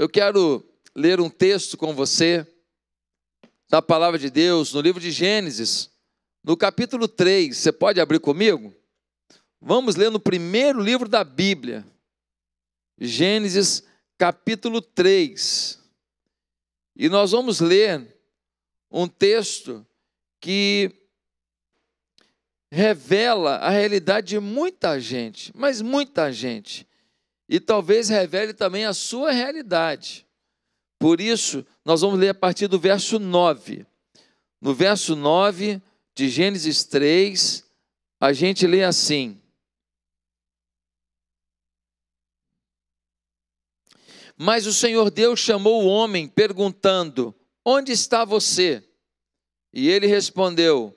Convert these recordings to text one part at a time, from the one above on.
Eu quero ler um texto com você da palavra de Deus no livro de Gênesis, no capítulo 3. Você pode abrir comigo? Vamos ler no primeiro livro da Bíblia, Gênesis, capítulo 3. E nós vamos ler um texto que revela a realidade de muita gente, mas muita gente e talvez revele também a sua realidade. Por isso, nós vamos ler a partir do verso 9. No verso 9 de Gênesis 3, a gente lê assim: Mas o Senhor Deus chamou o homem, perguntando: Onde está você? E ele respondeu: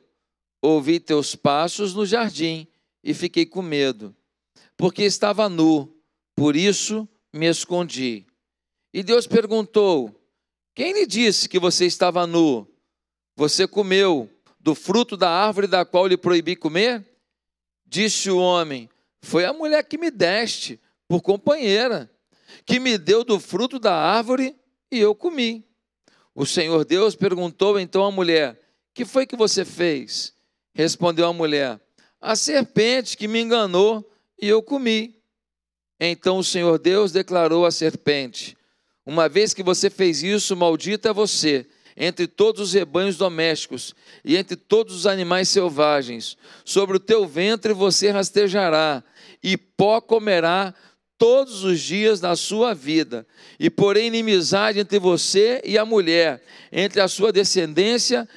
Ouvi teus passos no jardim e fiquei com medo, porque estava nu por isso me escondi. E Deus perguntou: Quem lhe disse que você estava nu? Você comeu do fruto da árvore da qual lhe proibi comer? Disse o homem: Foi a mulher que me deste por companheira, que me deu do fruto da árvore e eu comi. O Senhor Deus perguntou então à mulher: Que foi que você fez? Respondeu a mulher: A serpente que me enganou e eu comi. Então o Senhor Deus declarou à serpente: Uma vez que você fez isso, maldita é você entre todos os rebanhos domésticos e entre todos os animais selvagens. Sobre o teu ventre você rastejará, e pó comerá todos os dias da sua vida. E porém inimizade entre você e a mulher, entre a sua descendência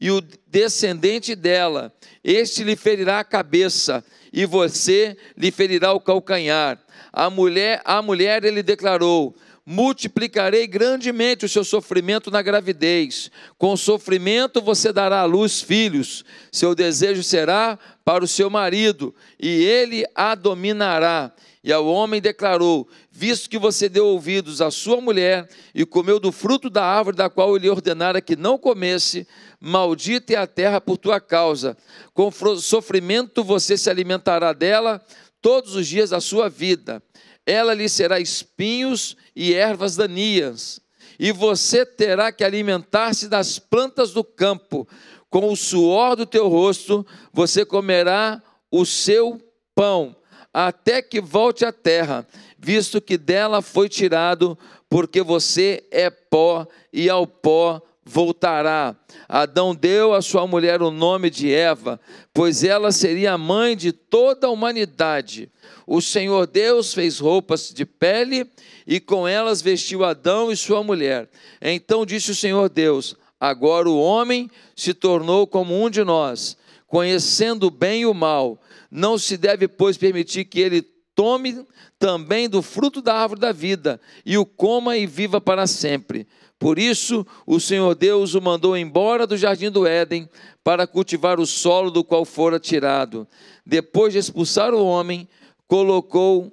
e o descendente dela. Este lhe ferirá a cabeça, e você lhe ferirá o calcanhar. A mulher, a mulher ele declarou: multiplicarei grandemente o seu sofrimento na gravidez. Com sofrimento você dará à luz filhos. Seu desejo será para o seu marido, e ele a dominará. E ao homem declarou: Visto que você deu ouvidos à sua mulher e comeu do fruto da árvore da qual ele ordenara que não comesse, maldita é a terra por tua causa. Com sofrimento você se alimentará dela todos os dias da sua vida ela lhe será espinhos e ervas daninhas, e você terá que alimentar-se das plantas do campo, com o suor do teu rosto você comerá o seu pão, até que volte à terra, visto que dela foi tirado, porque você é pó e ao pó voltará. Adão deu à sua mulher o nome de Eva, pois ela seria a mãe de toda a humanidade. O Senhor Deus fez roupas de pele e com elas vestiu Adão e sua mulher. Então disse o Senhor Deus: Agora o homem se tornou como um de nós, conhecendo o bem e o mal. Não se deve, pois, permitir que ele tome também do fruto da árvore da vida e o coma e viva para sempre. Por isso, o Senhor Deus o mandou embora do jardim do Éden para cultivar o solo do qual fora tirado. Depois de expulsar o homem, colocou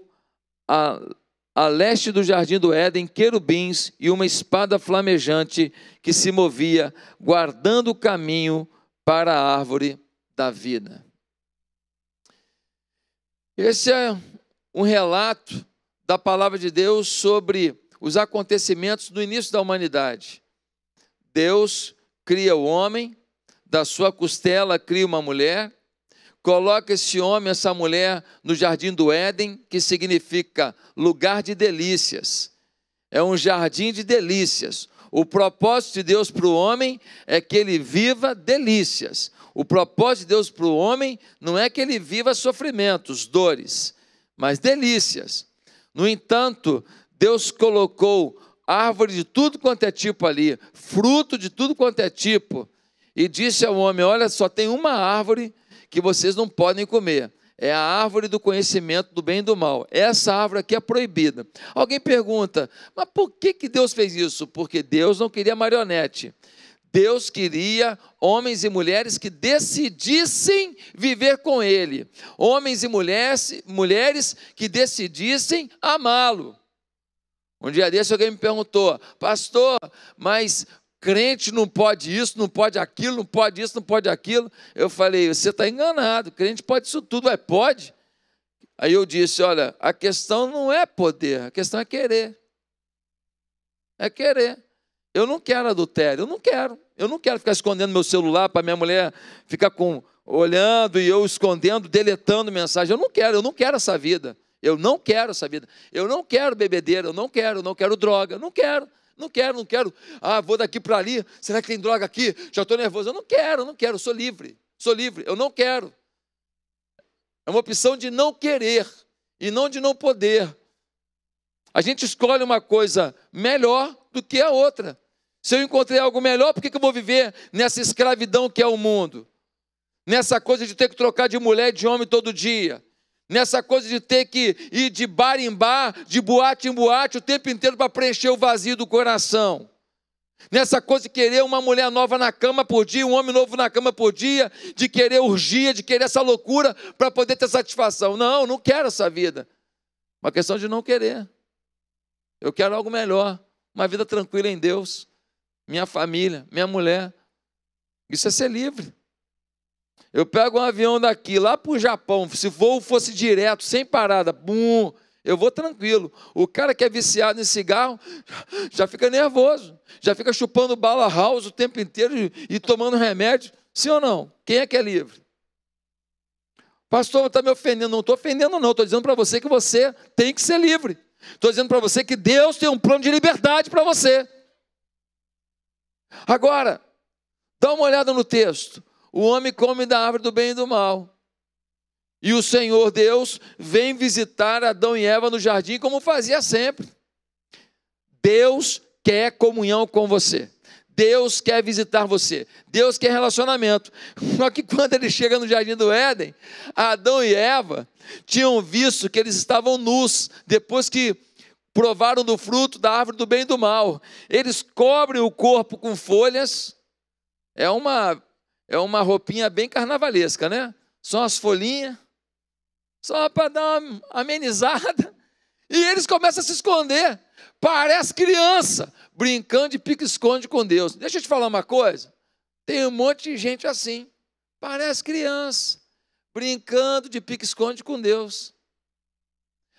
a, a leste do jardim do Éden querubins e uma espada flamejante que se movia, guardando o caminho para a árvore da vida. Esse é um relato da palavra de Deus sobre os acontecimentos do início da humanidade. Deus cria o homem, da sua costela cria uma mulher, coloca esse homem, essa mulher no jardim do Éden, que significa lugar de delícias. É um jardim de delícias. O propósito de Deus para o homem é que ele viva delícias. O propósito de Deus para o homem não é que ele viva sofrimentos, dores, mas delícias. No entanto, Deus colocou árvore de tudo quanto é tipo ali, fruto de tudo quanto é tipo, e disse ao homem: Olha, só tem uma árvore que vocês não podem comer. É a árvore do conhecimento do bem e do mal. Essa árvore aqui é proibida. Alguém pergunta, mas por que, que Deus fez isso? Porque Deus não queria marionete. Deus queria homens e mulheres que decidissem viver com Ele, homens e mulheres, mulheres que decidissem amá-lo. Um dia desse alguém me perguntou, pastor, mas crente não pode isso, não pode aquilo, não pode isso, não pode aquilo. Eu falei, você está enganado, crente pode isso tudo, é pode. Aí eu disse, olha, a questão não é poder, a questão é querer. É querer. Eu não quero adultério, eu não quero. Eu não quero ficar escondendo meu celular para minha mulher ficar com olhando e eu escondendo, deletando mensagem. Eu não quero, eu não quero essa vida. Eu não quero essa vida. Eu não quero bebedeira, eu não quero, não quero droga, não quero. Não quero, não quero. Ah, vou daqui para ali. Será que tem droga aqui? Já estou nervoso. Eu não quero, não quero. Sou livre. Sou livre. Eu não quero. É uma opção de não querer e não de não poder. A gente escolhe uma coisa melhor do que a outra. Se eu encontrei algo melhor, por que, que eu vou viver nessa escravidão que é o mundo? Nessa coisa de ter que trocar de mulher e de homem todo dia? nessa coisa de ter que ir de bar em bar, de boate em boate o tempo inteiro para preencher o vazio do coração. Nessa coisa de querer uma mulher nova na cama por dia, um homem novo na cama por dia, de querer urgia, de querer essa loucura para poder ter satisfação. Não, não quero essa vida. Uma questão de não querer. Eu quero algo melhor, uma vida tranquila em Deus, minha família, minha mulher. Isso é ser livre. Eu pego um avião daqui lá para o Japão, se o voo fosse direto, sem parada, bum, eu vou tranquilo. O cara que é viciado em cigarro já fica nervoso, já fica chupando bala house o tempo inteiro e tomando remédio. Sim ou não? Quem é que é livre? Pastor, está me ofendendo. Não estou ofendendo, não. Estou dizendo para você que você tem que ser livre. Estou dizendo para você que Deus tem um plano de liberdade para você. Agora, dá uma olhada no texto. O homem come da árvore do bem e do mal. E o Senhor Deus vem visitar Adão e Eva no jardim, como fazia sempre. Deus quer comunhão com você. Deus quer visitar você. Deus quer relacionamento. Só que quando ele chega no jardim do Éden, Adão e Eva tinham visto que eles estavam nus depois que provaram do fruto da árvore do bem e do mal. Eles cobrem o corpo com folhas. É uma é uma roupinha bem carnavalesca, né? Só as folhinhas, só para dar uma amenizada. E eles começam a se esconder. Parece criança, brincando de pique-esconde com Deus. Deixa eu te falar uma coisa. Tem um monte de gente assim. Parece criança, brincando de pique-esconde com Deus.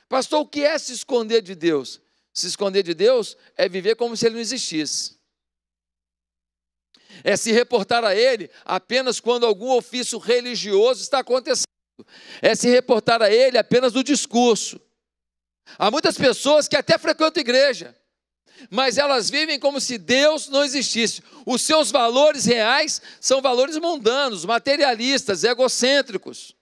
Pastor, o que é se esconder de Deus? Se esconder de Deus é viver como se ele não existisse é se reportar a ele apenas quando algum ofício religioso está acontecendo, é se reportar a ele apenas no discurso. Há muitas pessoas que até frequentam igreja, mas elas vivem como se Deus não existisse. Os seus valores reais são valores mundanos, materialistas, egocêntricos.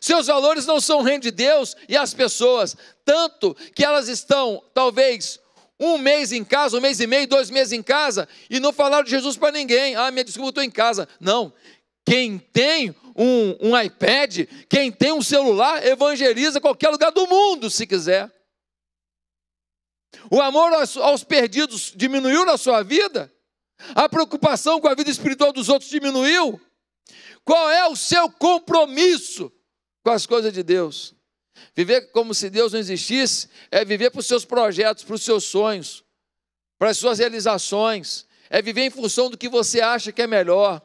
Seus valores não são o reino de Deus e as pessoas, tanto que elas estão, talvez, um mês em casa, um mês e meio, dois meses em casa, e não falaram de Jesus para ninguém. Ah, minha desculpa, estou em casa. Não. Quem tem um, um iPad, quem tem um celular, evangeliza qualquer lugar do mundo, se quiser. O amor aos, aos perdidos diminuiu na sua vida? A preocupação com a vida espiritual dos outros diminuiu? Qual é o seu compromisso com as coisas de Deus? Viver como se Deus não existisse é viver para os seus projetos, para os seus sonhos, para as suas realizações, é viver em função do que você acha que é melhor.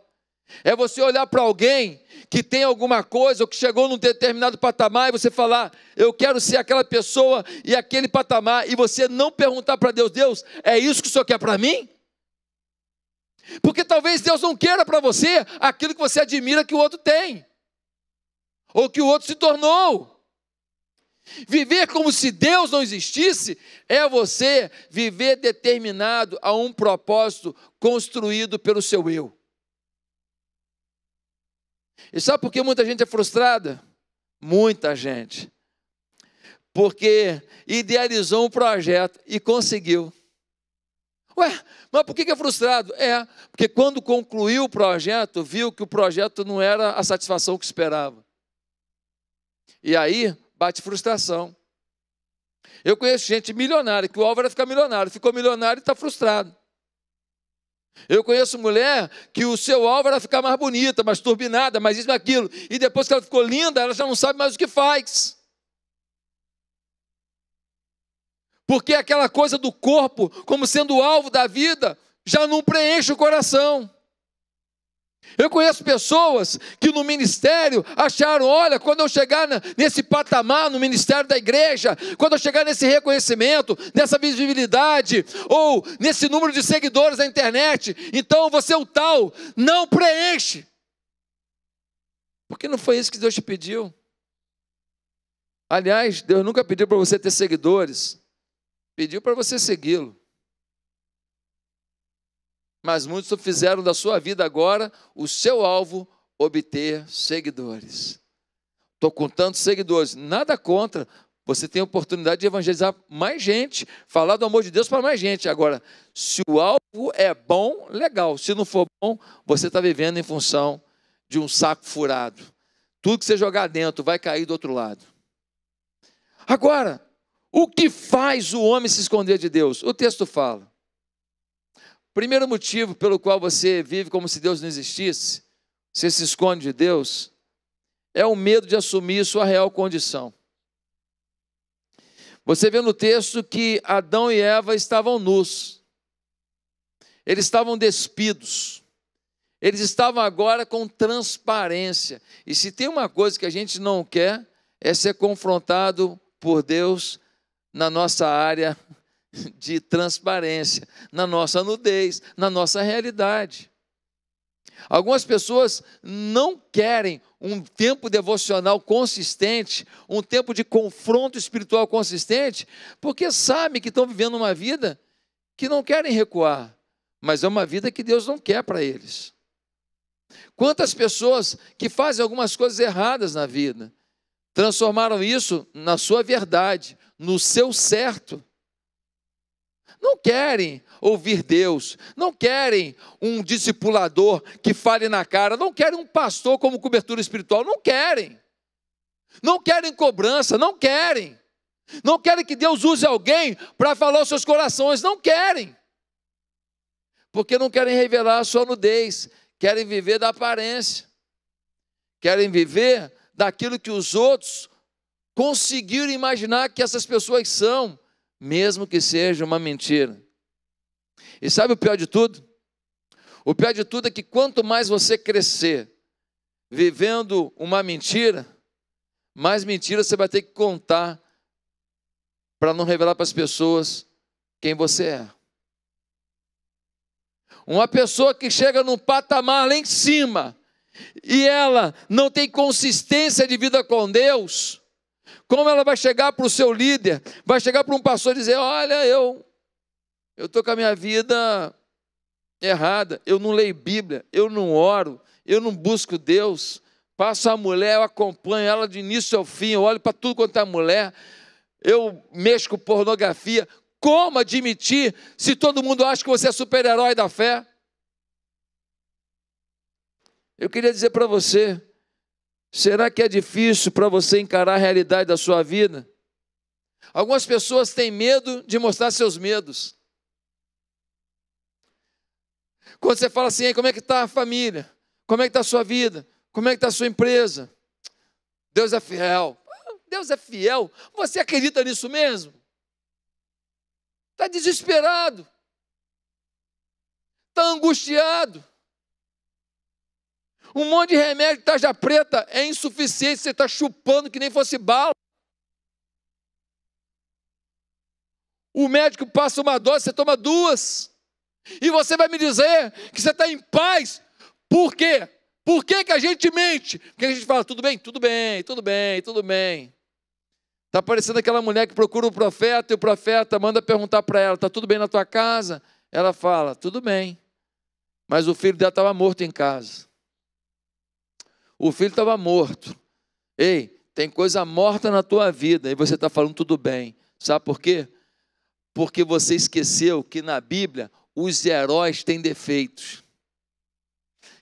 É você olhar para alguém que tem alguma coisa ou que chegou num determinado patamar e você falar, eu quero ser aquela pessoa e aquele patamar, e você não perguntar para Deus, Deus, é isso que o Senhor quer para mim? Porque talvez Deus não queira para você aquilo que você admira que o outro tem, ou que o outro se tornou. Viver como se Deus não existisse é você viver determinado a um propósito construído pelo seu eu. E sabe por que muita gente é frustrada? Muita gente. Porque idealizou um projeto e conseguiu. Ué, mas por que é frustrado? É, porque quando concluiu o projeto, viu que o projeto não era a satisfação que esperava. E aí bate frustração. Eu conheço gente milionária, que o Álvaro fica ficar milionário, ficou milionário e está frustrado. Eu conheço mulher que o seu Álvaro era ficar mais bonita, mais turbinada, mais isso, aquilo. E depois que ela ficou linda, ela já não sabe mais o que faz. Porque aquela coisa do corpo, como sendo o alvo da vida, já não preenche o coração. Eu conheço pessoas que no ministério acharam: olha, quando eu chegar nesse patamar, no ministério da igreja, quando eu chegar nesse reconhecimento, nessa visibilidade, ou nesse número de seguidores na internet, então você é o tal. Não preenche. Porque não foi isso que Deus te pediu. Aliás, Deus nunca pediu para você ter seguidores, pediu para você segui-lo mas muitos fizeram da sua vida agora o seu alvo obter seguidores. Estou com tantos seguidores, nada contra. Você tem a oportunidade de evangelizar mais gente, falar do amor de Deus para mais gente. Agora, se o alvo é bom, legal. Se não for bom, você está vivendo em função de um saco furado. Tudo que você jogar dentro vai cair do outro lado. Agora, o que faz o homem se esconder de Deus? O texto fala. Primeiro motivo pelo qual você vive como se Deus não existisse, você se esconde de Deus, é o medo de assumir sua real condição. Você vê no texto que Adão e Eva estavam nus, eles estavam despidos, eles estavam agora com transparência. E se tem uma coisa que a gente não quer, é ser confrontado por Deus na nossa área de transparência na nossa nudez, na nossa realidade. Algumas pessoas não querem um tempo devocional consistente, um tempo de confronto espiritual consistente, porque sabem que estão vivendo uma vida que não querem recuar, mas é uma vida que Deus não quer para eles. Quantas pessoas que fazem algumas coisas erradas na vida transformaram isso na sua verdade, no seu certo, não querem ouvir Deus, não querem um discipulador que fale na cara, não querem um pastor como cobertura espiritual, não querem. Não querem cobrança, não querem. Não querem que Deus use alguém para falar os seus corações, não querem. Porque não querem revelar a sua nudez, querem viver da aparência. Querem viver daquilo que os outros conseguiram imaginar que essas pessoas são mesmo que seja uma mentira. E sabe o pior de tudo? O pior de tudo é que quanto mais você crescer vivendo uma mentira, mais mentiras você vai ter que contar para não revelar para as pessoas quem você é. Uma pessoa que chega num patamar lá em cima e ela não tem consistência de vida com Deus, como ela vai chegar para o seu líder, vai chegar para um pastor e dizer: Olha, eu eu estou com a minha vida errada, eu não leio Bíblia, eu não oro, eu não busco Deus. Passo a mulher, eu acompanho ela de início ao fim, eu olho para tudo quanto é mulher, eu mexo com pornografia. Como admitir se todo mundo acha que você é super-herói da fé? Eu queria dizer para você, Será que é difícil para você encarar a realidade da sua vida? Algumas pessoas têm medo de mostrar seus medos. Quando você fala assim, como é que está a família? Como é que está a sua vida? Como é que está a sua empresa? Deus é fiel. Deus é fiel. Você acredita nisso mesmo? Está desesperado. Está angustiado. Um monte de remédio, tarja tá preta, é insuficiente, você está chupando que nem fosse bala. O médico passa uma dose, você toma duas. E você vai me dizer que você está em paz. Por quê? Por que, que a gente mente? Porque a gente fala, tudo bem, tudo bem, tudo bem, tudo bem. Está parecendo aquela mulher que procura o profeta e o profeta manda perguntar para ela: está tudo bem na tua casa? Ela fala: tudo bem. Mas o filho dela estava morto em casa. O filho estava morto. Ei, tem coisa morta na tua vida e você está falando tudo bem. Sabe por quê? Porque você esqueceu que na Bíblia os heróis têm defeitos.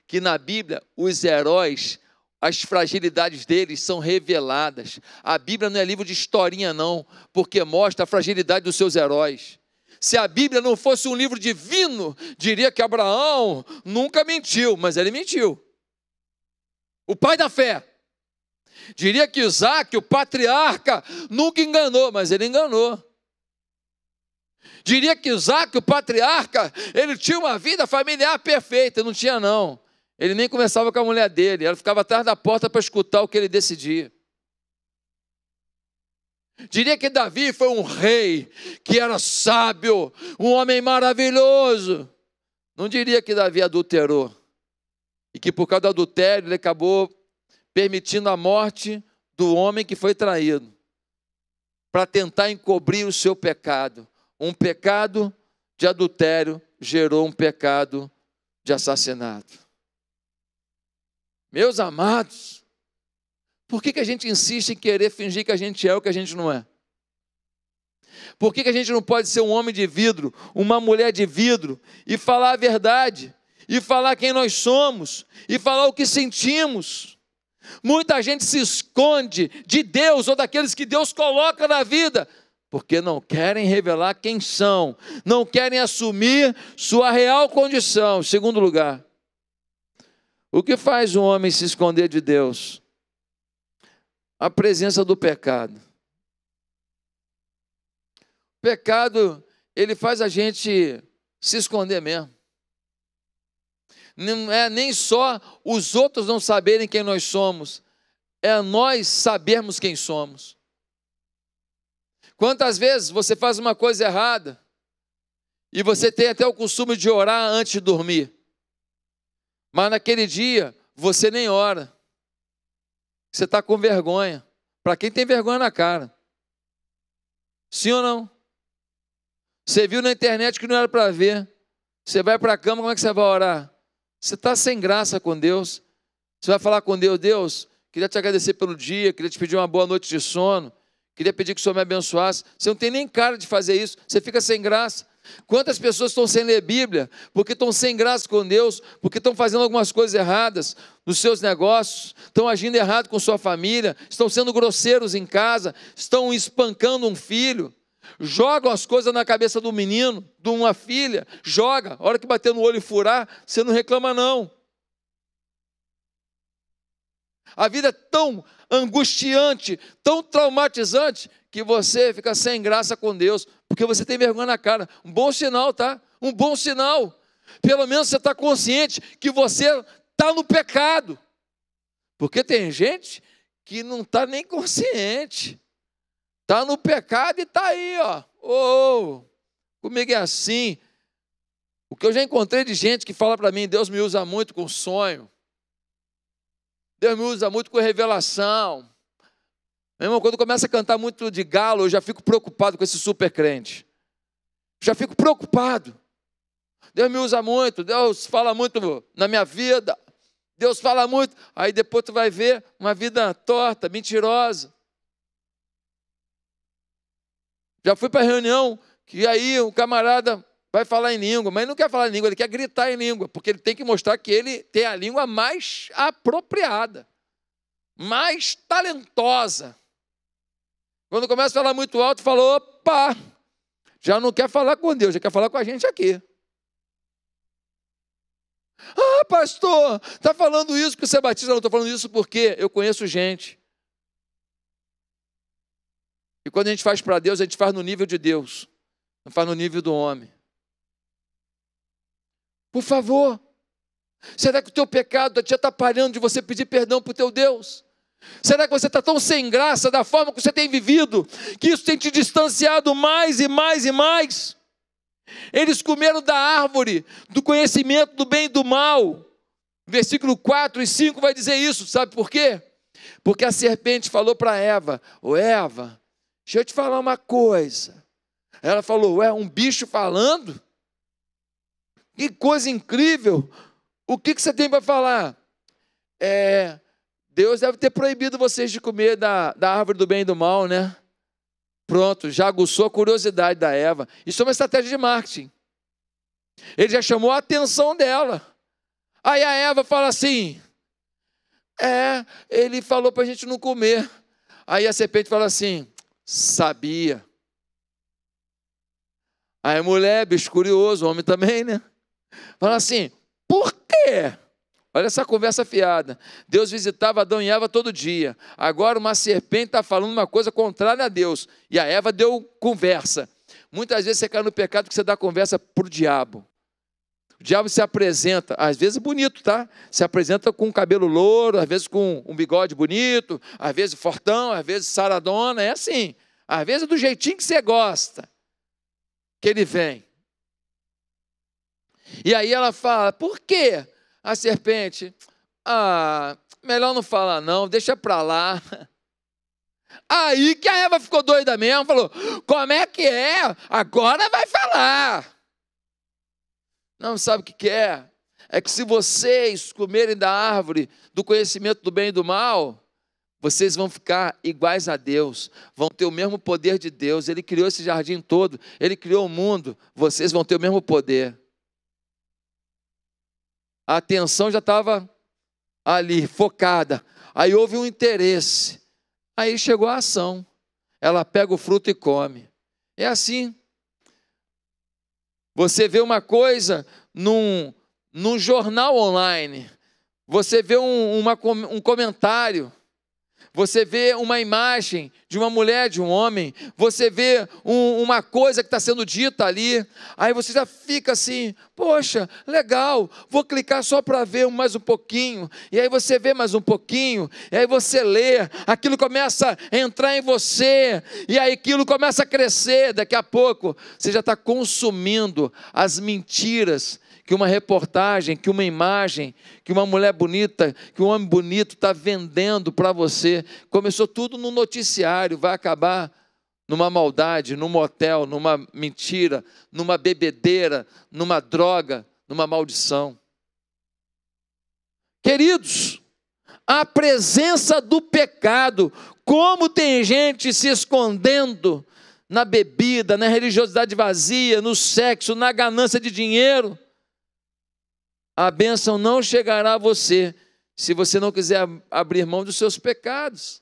Que na Bíblia os heróis, as fragilidades deles são reveladas. A Bíblia não é livro de historinha, não, porque mostra a fragilidade dos seus heróis. Se a Bíblia não fosse um livro divino, diria que Abraão nunca mentiu, mas ele mentiu o pai da fé. Diria que Isaac, o patriarca, nunca enganou, mas ele enganou. Diria que Isaac, o patriarca, ele tinha uma vida familiar perfeita, não tinha não. Ele nem conversava com a mulher dele, ela ficava atrás da porta para escutar o que ele decidia. Diria que Davi foi um rei que era sábio, um homem maravilhoso. Não diria que Davi adulterou e que por causa do adultério ele acabou permitindo a morte do homem que foi traído, para tentar encobrir o seu pecado. Um pecado de adultério gerou um pecado de assassinato. Meus amados, por que, que a gente insiste em querer fingir que a gente é o que a gente não é? Por que, que a gente não pode ser um homem de vidro, uma mulher de vidro e falar a verdade? e falar quem nós somos, e falar o que sentimos. Muita gente se esconde de Deus ou daqueles que Deus coloca na vida, porque não querem revelar quem são, não querem assumir sua real condição. Segundo lugar, o que faz um homem se esconder de Deus? A presença do pecado. O pecado, ele faz a gente se esconder mesmo não é nem só os outros não saberem quem nós somos, é nós sabermos quem somos. Quantas vezes você faz uma coisa errada e você tem até o costume de orar antes de dormir, mas naquele dia você nem ora, você está com vergonha. Para quem tem vergonha na cara, sim ou não? Você viu na internet que não era para ver, você vai para a cama, como é que você vai orar? Você está sem graça com Deus. Você vai falar com Deus, Deus, queria te agradecer pelo dia, queria te pedir uma boa noite de sono, queria pedir que o Senhor me abençoasse. Você não tem nem cara de fazer isso, você fica sem graça. Quantas pessoas estão sem ler Bíblia, porque estão sem graça com Deus, porque estão fazendo algumas coisas erradas nos seus negócios, estão agindo errado com sua família, estão sendo grosseiros em casa, estão espancando um filho, Jogam as coisas na cabeça do menino, de uma filha, joga. A hora que bater no olho e furar, você não reclama, não. A vida é tão angustiante, tão traumatizante, que você fica sem graça com Deus, porque você tem vergonha na cara. Um bom sinal, tá? Um bom sinal. Pelo menos você está consciente que você está no pecado. Porque tem gente que não está nem consciente. Está no pecado e está aí, ó. Oh, comigo é assim. O que eu já encontrei de gente que fala para mim, Deus me usa muito com sonho. Deus me usa muito com revelação. Meu irmão, quando começa a cantar muito de galo, eu já fico preocupado com esse super crente. Já fico preocupado. Deus me usa muito, Deus fala muito na minha vida. Deus fala muito. Aí depois tu vai ver uma vida torta, mentirosa. Já fui para reunião que aí o camarada vai falar em língua, mas ele não quer falar em língua, ele quer gritar em língua, porque ele tem que mostrar que ele tem a língua mais apropriada, mais talentosa. Quando começa a falar muito alto, fala: opa, já não quer falar com Deus, já quer falar com a gente aqui. Ah, pastor, está falando isso porque você é batista? Não, estou falando isso porque eu conheço gente e quando a gente faz para Deus, a gente faz no nível de Deus, não faz no nível do homem. Por favor, será que o teu pecado está te atrapalhando de você pedir perdão para o teu Deus? Será que você está tão sem graça da forma que você tem vivido, que isso tem te distanciado mais e mais e mais? Eles comeram da árvore do conhecimento do bem e do mal. Versículo 4 e 5 vai dizer isso, sabe por quê? Porque a serpente falou para Eva: Ô Eva, Deixa eu te falar uma coisa. Ela falou: Ué, um bicho falando? Que coisa incrível! O que, que você tem para falar? É, Deus deve ter proibido vocês de comer da, da árvore do bem e do mal, né? Pronto, já aguçou a curiosidade da Eva. Isso é uma estratégia de marketing. Ele já chamou a atenção dela. Aí a Eva fala assim: É, ele falou para a gente não comer. Aí a serpente fala assim: sabia. Aí a mulher, bicho curioso, o homem também, né? Fala assim: por quê? Olha essa conversa fiada. Deus visitava Adão e Eva todo dia. Agora uma serpente está falando uma coisa contrária a Deus. E a Eva deu conversa. Muitas vezes você cai no pecado que você dá conversa para o diabo. O diabo se apresenta, às vezes bonito, tá? Se apresenta com cabelo louro, às vezes com um bigode bonito, às vezes fortão, às vezes saradona, é assim. Às vezes é do jeitinho que você gosta que ele vem. E aí ela fala: por que a serpente? Ah, melhor não falar não, deixa para lá. Aí que a Eva ficou doida mesmo, falou: como é que é? Agora vai falar. Não sabe o que, quer? é? É que se vocês comerem da árvore do conhecimento do bem e do mal, vocês vão ficar iguais a Deus, vão ter o mesmo poder de Deus. Ele criou esse jardim todo, ele criou o mundo, vocês vão ter o mesmo poder. A atenção já estava ali, focada. Aí houve um interesse. Aí chegou a ação. Ela pega o fruto e come. É assim. Você vê uma coisa num, num jornal online, você vê um, uma, um comentário, você vê uma imagem de uma mulher, de um homem, você vê um, uma coisa que está sendo dita ali, aí você já fica assim: poxa, legal, vou clicar só para ver mais um pouquinho, e aí você vê mais um pouquinho, e aí você lê, aquilo começa a entrar em você, e aí aquilo começa a crescer. Daqui a pouco você já está consumindo as mentiras que uma reportagem, que uma imagem, que uma mulher bonita, que um homem bonito está vendendo para você. Começou tudo no noticiário, vai acabar numa maldade, num motel, numa mentira, numa bebedeira, numa droga, numa maldição. Queridos, a presença do pecado, como tem gente se escondendo na bebida, na religiosidade vazia, no sexo, na ganância de dinheiro a bênção não chegará a você se você não quiser abrir mão dos seus pecados.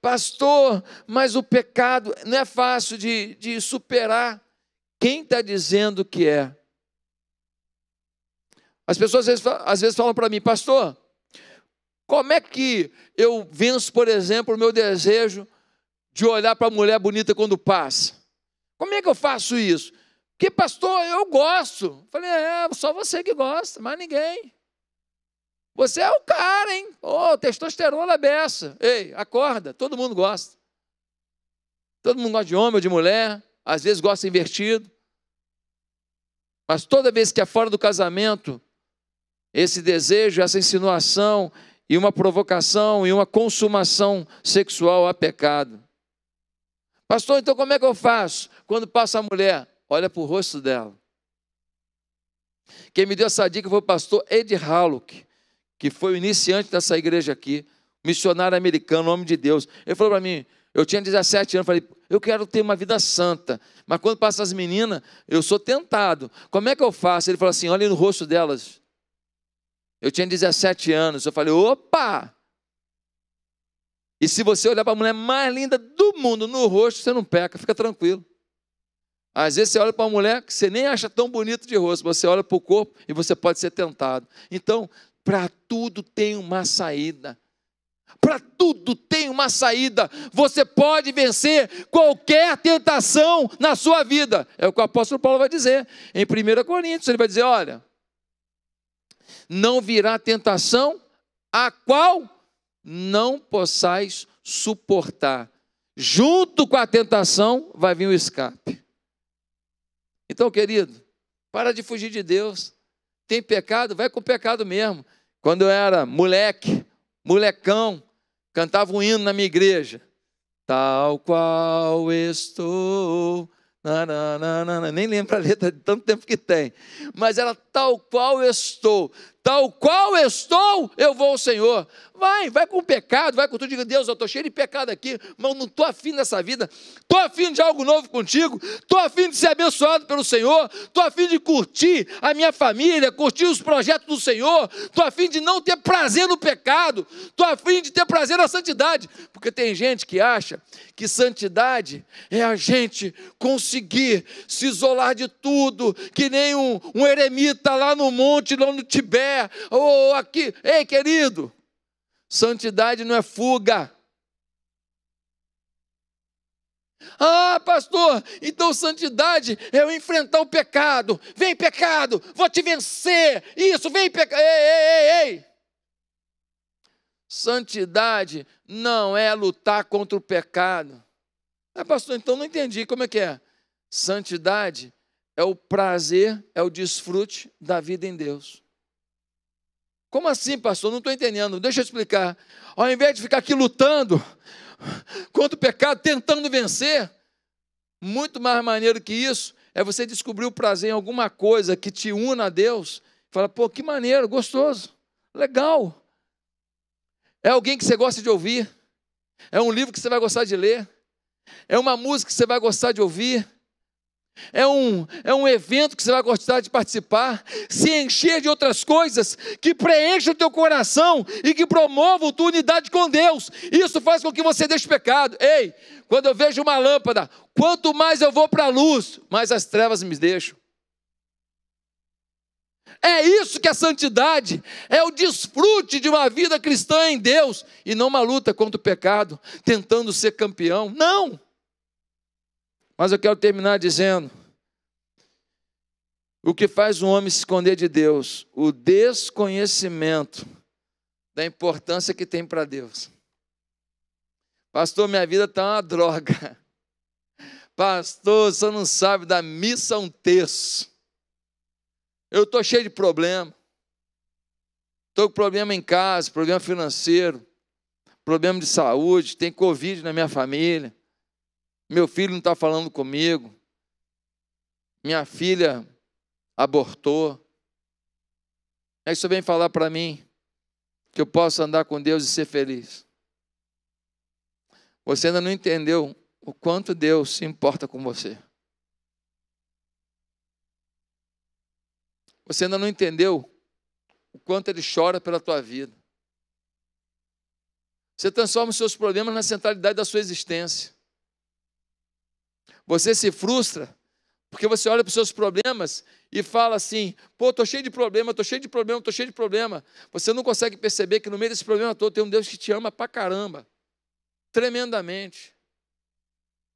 Pastor, mas o pecado não é fácil de, de superar. Quem está dizendo que é? As pessoas às vezes, às vezes falam para mim, pastor, como é que eu venço, por exemplo, o meu desejo de olhar para a mulher bonita quando passa? Como é que eu faço isso? Que pastor, eu gosto. Falei, é, só você que gosta, mais ninguém. Você é o cara, hein? Ô, oh, testosterona beça. Ei, acorda, todo mundo gosta. Todo mundo gosta de homem ou de mulher, às vezes gosta invertido. Mas toda vez que é fora do casamento, esse desejo, essa insinuação e uma provocação e uma consumação sexual a é pecado. Pastor, então como é que eu faço quando passa a mulher? Olha para o rosto dela. Quem me deu essa dica foi o pastor Ed Hallock, que foi o iniciante dessa igreja aqui, missionário americano, homem de Deus. Ele falou para mim, eu tinha 17 anos, falei, eu quero ter uma vida santa, mas quando passam as meninas, eu sou tentado. Como é que eu faço? Ele falou assim, olha no rosto delas. Eu tinha 17 anos, eu falei, opa! E se você olhar para a mulher mais linda do mundo no rosto, você não peca, fica tranquilo. Às vezes você olha para uma mulher que você nem acha tão bonita de rosto, você olha para o corpo e você pode ser tentado. Então, para tudo tem uma saída. Para tudo tem uma saída. Você pode vencer qualquer tentação na sua vida. É o que o apóstolo Paulo vai dizer em 1 Coríntios. Ele vai dizer: olha, não virá tentação a qual não possais suportar. Junto com a tentação vai vir o escape. Então, querido, para de fugir de Deus. Tem pecado? Vai com pecado mesmo. Quando eu era moleque, molecão, cantava um hino na minha igreja. Tal qual estou. Nananana, nem lembro a letra de tanto tempo que tem. Mas era tal qual estou, tal qual estou, eu vou ao Senhor. Vai, vai com o pecado, vai com tudo. Diga, Deus, eu estou cheio de pecado aqui, mas não estou afim dessa vida. Estou afim de algo novo contigo. Estou afim de ser abençoado pelo Senhor. Estou afim de curtir a minha família, curtir os projetos do Senhor. Estou afim de não ter prazer no pecado. Estou afim de ter prazer na santidade. Porque tem gente que acha que santidade é a gente conseguir se isolar de tudo, que nem um, um eremita lá no monte, lá no Tibete mulher, aqui. Ei, querido, santidade não é fuga. Ah, pastor, então santidade é eu enfrentar o pecado. Vem, pecado, vou te vencer. Isso, vem, pecado. Ei, ei, ei, ei. Santidade não é lutar contra o pecado. Ah, pastor, então não entendi como é que é. Santidade é o prazer, é o desfrute da vida em Deus. Como assim, pastor? Não estou entendendo. Deixa eu explicar. Ao invés de ficar aqui lutando contra o pecado, tentando vencer, muito mais maneiro que isso é você descobrir o prazer em alguma coisa que te una a Deus. Fala, pô, que maneiro, gostoso, legal. É alguém que você gosta de ouvir. É um livro que você vai gostar de ler. É uma música que você vai gostar de ouvir é um, é um evento que você vai gostar de participar, se encher de outras coisas que preencha o teu coração e que promova a tua unidade com Deus. Isso faz com que você deixe o pecado. Ei, quando eu vejo uma lâmpada, quanto mais eu vou para a luz, mais as trevas me deixam. É isso que é santidade, é o desfrute de uma vida cristã em Deus e não uma luta contra o pecado, tentando ser campeão. Não! Mas eu quero terminar dizendo: o que faz um homem se esconder de Deus? O desconhecimento da importância que tem para Deus. Pastor, minha vida está uma droga. Pastor, você não sabe da missa um terço. Eu estou cheio de problema. Estou com problema em casa, problema financeiro, problema de saúde, tem Covid na minha família. Meu filho não está falando comigo. Minha filha abortou. Aí isso vem falar para mim que eu posso andar com Deus e ser feliz. Você ainda não entendeu o quanto Deus se importa com você. Você ainda não entendeu o quanto Ele chora pela tua vida. Você transforma os seus problemas na centralidade da sua existência. Você se frustra porque você olha para os seus problemas e fala assim: pô, estou cheio de problema, estou cheio de problema, estou cheio de problema. Você não consegue perceber que no meio desse problema todo tem um Deus que te ama pra caramba, tremendamente.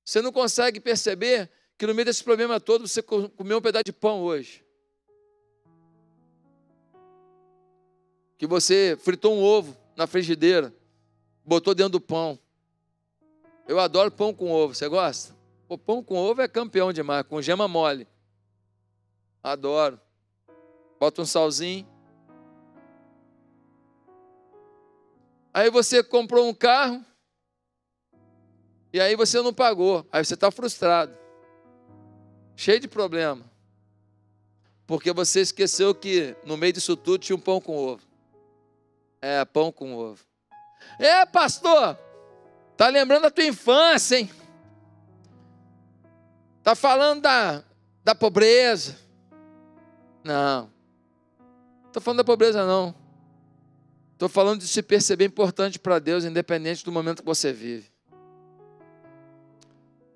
Você não consegue perceber que no meio desse problema todo você comeu um pedaço de pão hoje. Que você fritou um ovo na frigideira, botou dentro do pão. Eu adoro pão com ovo, você gosta? O pão com ovo é campeão demais, com gema mole. Adoro. Bota um salzinho. Aí você comprou um carro e aí você não pagou. Aí você está frustrado, cheio de problema, porque você esqueceu que no meio disso tudo tinha um pão com ovo. É, pão com ovo. É, pastor, tá lembrando da tua infância, hein? Está falando da, da pobreza. Não. Estou falando da pobreza, não. Estou falando de se perceber importante para Deus, independente do momento que você vive.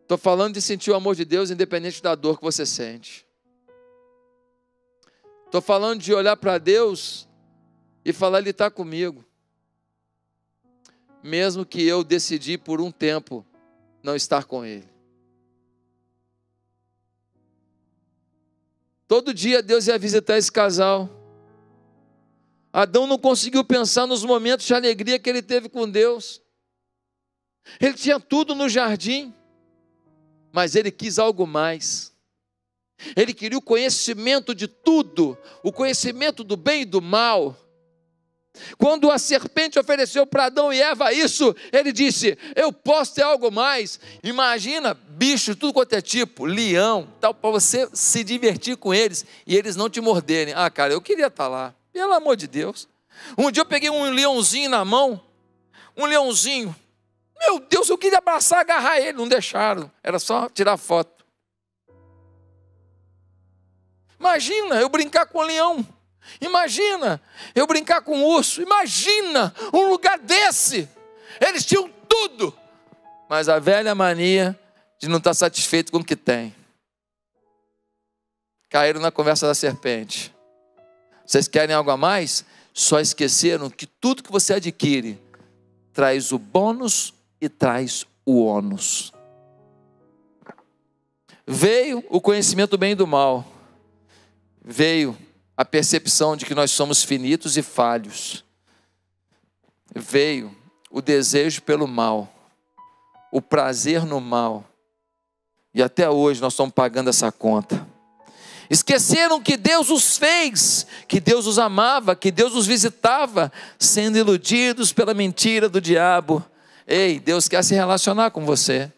Estou falando de sentir o amor de Deus, independente da dor que você sente. Estou falando de olhar para Deus e falar: Ele está comigo. Mesmo que eu decidi por um tempo não estar com Ele. Todo dia Deus ia visitar esse casal. Adão não conseguiu pensar nos momentos de alegria que ele teve com Deus. Ele tinha tudo no jardim, mas ele quis algo mais. Ele queria o conhecimento de tudo, o conhecimento do bem e do mal. Quando a serpente ofereceu para Adão e Eva isso, ele disse: Eu posso ter algo mais. Imagina, bicho, tudo quanto é tipo, leão, tal, para você se divertir com eles e eles não te morderem. Ah, cara, eu queria estar tá lá, pelo amor de Deus. Um dia eu peguei um leãozinho na mão, um leãozinho. Meu Deus, eu queria abraçar, agarrar ele, não deixaram, era só tirar foto. Imagina eu brincar com o leão. Imagina eu brincar com um urso, imagina um lugar desse. Eles tinham tudo, mas a velha mania de não estar tá satisfeito com o que tem. Caíram na conversa da serpente. Vocês querem algo a mais? Só esqueceram que tudo que você adquire traz o bônus e traz o ônus. Veio o conhecimento do bem e do mal. Veio a percepção de que nós somos finitos e falhos. Veio o desejo pelo mal, o prazer no mal. E até hoje nós estamos pagando essa conta. Esqueceram que Deus os fez, que Deus os amava, que Deus os visitava, sendo iludidos pela mentira do diabo. Ei, Deus quer se relacionar com você.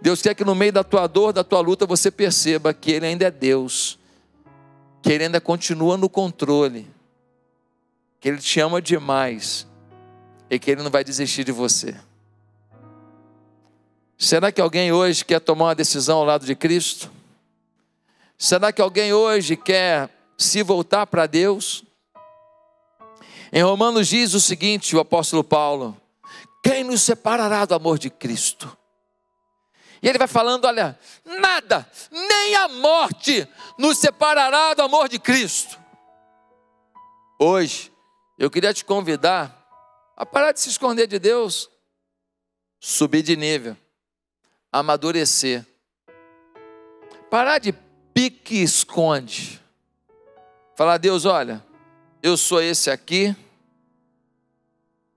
Deus quer que no meio da tua dor, da tua luta, você perceba que Ele ainda é Deus que ele ainda continua no controle, que ele te ama demais e que ele não vai desistir de você. Será que alguém hoje quer tomar uma decisão ao lado de Cristo? Será que alguém hoje quer se voltar para Deus? Em Romanos diz o seguinte, o apóstolo Paulo: Quem nos separará do amor de Cristo? E ele vai falando: olha, nada, nem a morte nos separará do amor de Cristo. Hoje, eu queria te convidar a parar de se esconder de Deus, subir de nível, amadurecer, parar de pique esconde. Falar, Deus, olha, eu sou esse aqui,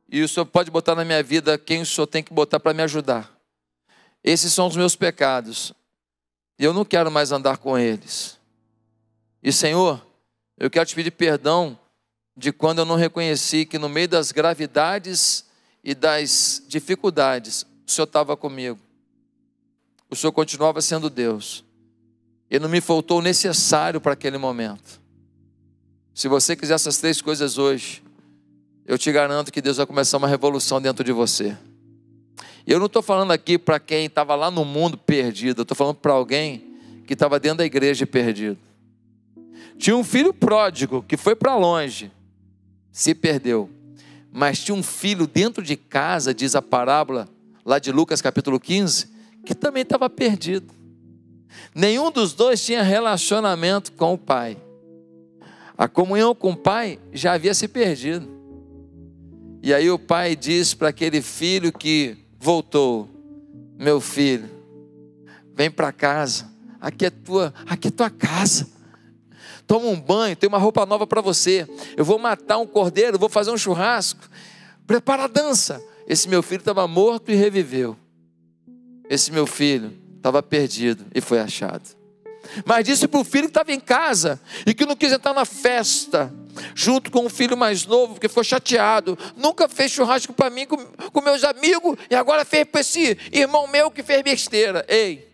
e o Senhor pode botar na minha vida quem o Senhor tem que botar para me ajudar. Esses são os meus pecados. E eu não quero mais andar com eles. E Senhor, eu quero te pedir perdão de quando eu não reconheci que no meio das gravidades e das dificuldades, o Senhor estava comigo. O Senhor continuava sendo Deus. E não me faltou o necessário para aquele momento. Se você quiser essas três coisas hoje, eu te garanto que Deus vai começar uma revolução dentro de você. E eu não estou falando aqui para quem estava lá no mundo perdido, eu estou falando para alguém que estava dentro da igreja perdido. Tinha um filho pródigo que foi para longe, se perdeu. Mas tinha um filho dentro de casa, diz a parábola, lá de Lucas capítulo 15, que também estava perdido. Nenhum dos dois tinha relacionamento com o pai. A comunhão com o pai já havia se perdido. E aí o pai diz para aquele filho que voltou, meu filho, vem para casa. Aqui é tua, aqui é tua casa. Toma um banho, tem uma roupa nova para você. Eu vou matar um cordeiro, vou fazer um churrasco. Prepara a dança. Esse meu filho estava morto e reviveu. Esse meu filho estava perdido e foi achado. Mas disse para o filho que estava em casa e que não quis entrar na festa junto com o filho mais novo, que ficou chateado. Nunca fez churrasco para mim, com, com meus amigos, e agora fez para esse irmão meu que fez besteira. Ei!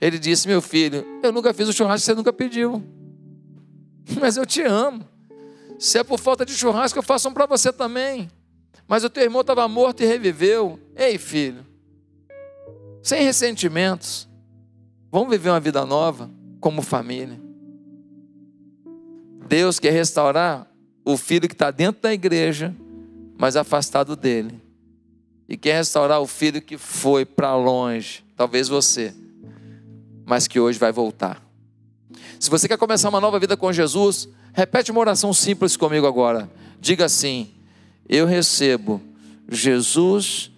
Ele disse: Meu filho, eu nunca fiz o churrasco você nunca pediu, mas eu te amo. Se é por falta de churrasco, eu faço um para você também. Mas o teu irmão estava morto e reviveu. Ei, filho, sem ressentimentos, vamos viver uma vida nova como família. Deus quer restaurar o filho que está dentro da igreja, mas afastado dele. E quer restaurar o filho que foi para longe, talvez você, mas que hoje vai voltar. Se você quer começar uma nova vida com Jesus, repete uma oração simples comigo agora. Diga assim: Eu recebo Jesus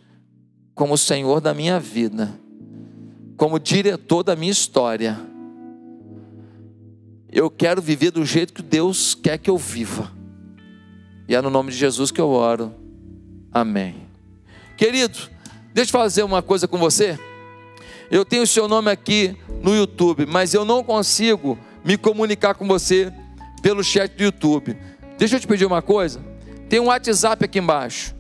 como Senhor da minha vida, como diretor da minha história eu quero viver do jeito que Deus quer que eu viva. E é no nome de Jesus que eu oro. Amém. Querido, deixa eu fazer uma coisa com você. Eu tenho o seu nome aqui no YouTube, mas eu não consigo me comunicar com você pelo chat do YouTube. Deixa eu te pedir uma coisa. Tem um WhatsApp aqui embaixo.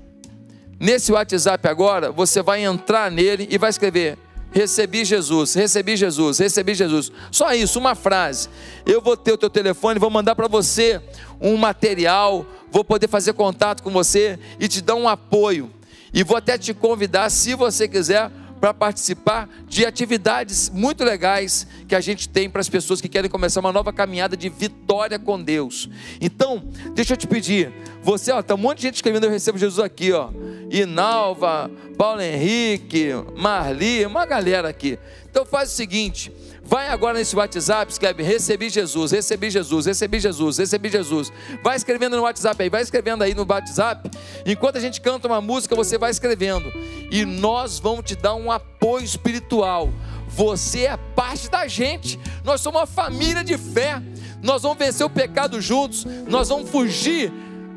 Nesse WhatsApp agora, você vai entrar nele e vai escrever Recebi Jesus, recebi Jesus, recebi Jesus. Só isso, uma frase. Eu vou ter o teu telefone, vou mandar para você um material, vou poder fazer contato com você e te dar um apoio. E vou até te convidar, se você quiser, para participar de atividades muito legais que a gente tem para as pessoas que querem começar uma nova caminhada de vitória com Deus. Então, deixa eu te pedir, você, ó, tem tá um monte de gente escrevendo Eu Recebo Jesus aqui, ó. Inalva, Paulo Henrique, Marli, uma galera aqui. Então faz o seguinte, Vai agora nesse WhatsApp, escreve: Recebi Jesus, recebi Jesus, recebi Jesus, recebi Jesus. Vai escrevendo no WhatsApp aí, vai escrevendo aí no WhatsApp. Enquanto a gente canta uma música, você vai escrevendo. E nós vamos te dar um apoio espiritual. Você é parte da gente. Nós somos uma família de fé. Nós vamos vencer o pecado juntos. Nós vamos fugir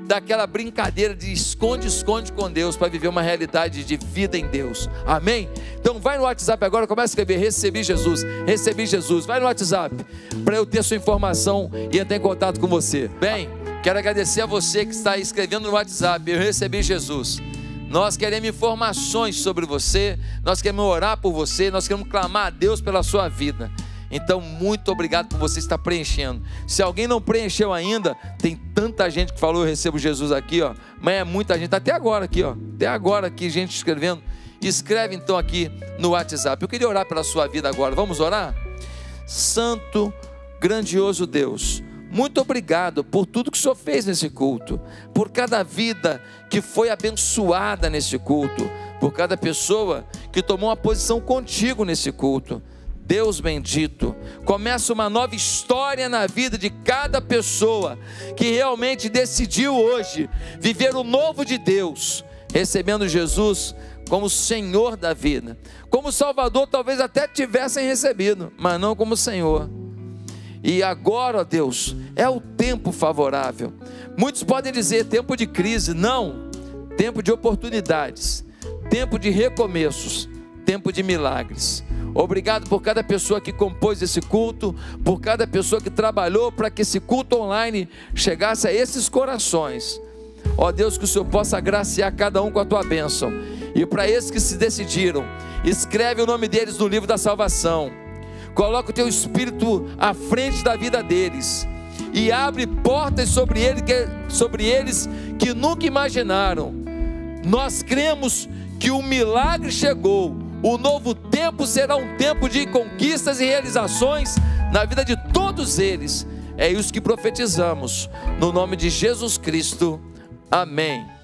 daquela brincadeira de esconde, esconde com Deus para viver uma realidade de vida em Deus. Amém? Então vai no WhatsApp agora, começa a escrever recebi Jesus, recebi Jesus. Vai no WhatsApp para eu ter sua informação e entrar em contato com você. Bem, quero agradecer a você que está escrevendo no WhatsApp, eu recebi Jesus. Nós queremos informações sobre você, nós queremos orar por você, nós queremos clamar a Deus pela sua vida. Então, muito obrigado por você estar preenchendo. Se alguém não preencheu ainda, tem tanta gente que falou: Eu recebo Jesus aqui, ó. Mas é muita gente, até agora aqui, ó. Até agora aqui, gente escrevendo. Escreve então aqui no WhatsApp. Eu queria orar pela sua vida agora. Vamos orar? Santo, grandioso Deus. Muito obrigado por tudo que o Senhor fez nesse culto, por cada vida que foi abençoada nesse culto, por cada pessoa que tomou uma posição contigo nesse culto. Deus bendito, começa uma nova história na vida de cada pessoa que realmente decidiu hoje viver o novo de Deus, recebendo Jesus como Senhor da vida. Como Salvador, talvez até tivessem recebido, mas não como Senhor. E agora, Deus, é o tempo favorável. Muitos podem dizer tempo de crise, não, tempo de oportunidades, tempo de recomeços, tempo de milagres. Obrigado por cada pessoa que compôs esse culto, por cada pessoa que trabalhou para que esse culto online chegasse a esses corações. Ó Deus, que o Senhor possa agraciar cada um com a tua bênção. E para esses que se decidiram, escreve o nome deles no livro da salvação. Coloca o teu espírito à frente da vida deles e abre portas sobre, sobre eles que nunca imaginaram. Nós cremos que o milagre chegou o novo tempo será um tempo de conquistas e realizações na vida de todos eles. É isso que profetizamos. No nome de Jesus Cristo. Amém.